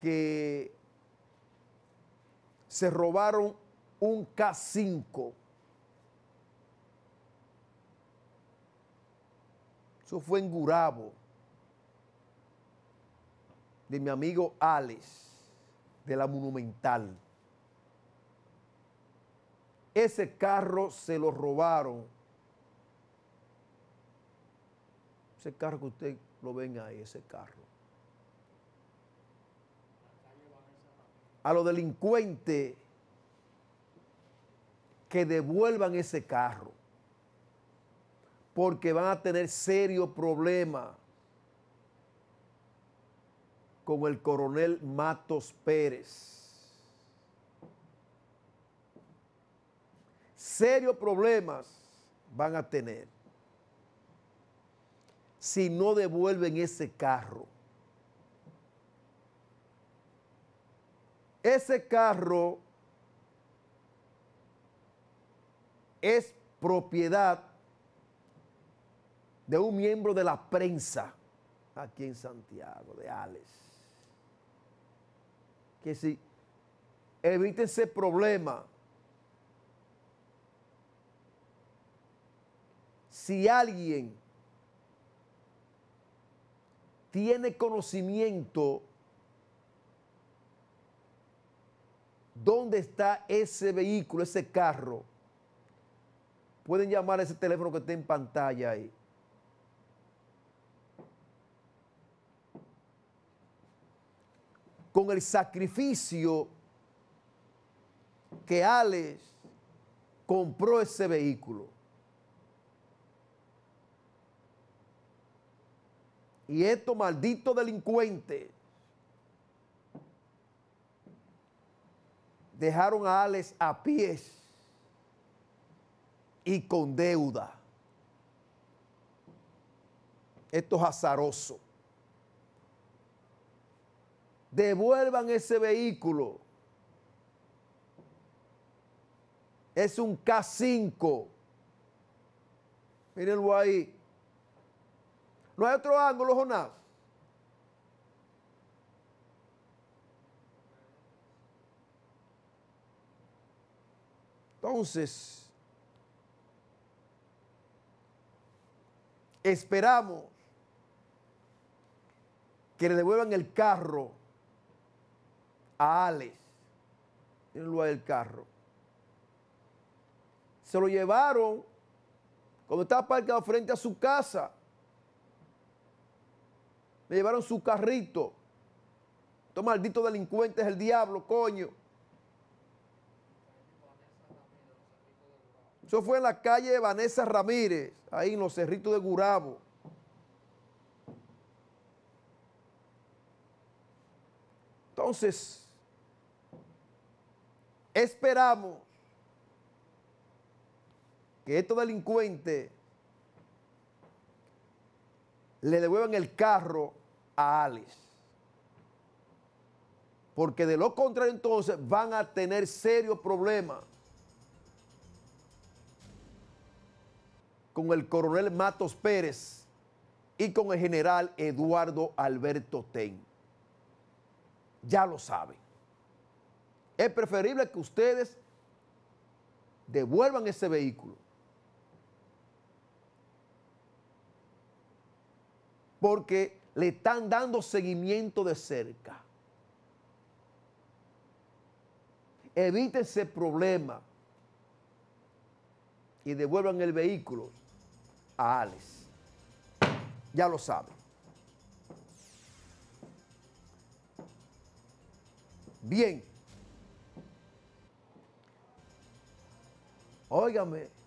que se robaron un K5. Eso fue en Gurabo, de mi amigo Alex, de la Monumental. Ese carro se lo robaron. Ese carro que usted lo ven ahí, ese carro. a los delincuentes que devuelvan ese carro, porque van a tener serio problema con el coronel Matos Pérez. Serios problemas van a tener si no devuelven ese carro. Ese carro es propiedad de un miembro de la prensa aquí en Santiago, de Alex. Que si ese problema. Si alguien tiene conocimiento dónde está ese vehículo, ese carro. Pueden llamar a ese teléfono que está en pantalla ahí. Con el sacrificio que Alex compró ese vehículo. Y estos malditos delincuentes dejaron a Alex a pies y con deuda. Esto es azaroso. Devuelvan ese vehículo. Es un K5. Mírenlo ahí. No hay otro ángulo, Jonás. Entonces, esperamos que le devuelvan el carro a Alex en el lugar del carro. Se lo llevaron cuando estaba parqueado frente a su casa. Le llevaron su carrito. Estos malditos delincuentes, el diablo, coño. Eso fue en la calle Vanessa Ramírez, ahí en los cerritos de Gurabo. Entonces, esperamos que estos delincuentes le devuelvan el carro a Alex. Porque de lo contrario entonces van a tener serios problemas. con el coronel Matos Pérez y con el general Eduardo Alberto Ten. Ya lo saben. Es preferible que ustedes devuelvan ese vehículo. Porque le están dando seguimiento de cerca. Evite ese problema y devuelvan el vehículo a Alex. Ya lo sabe. Bien. Óigame,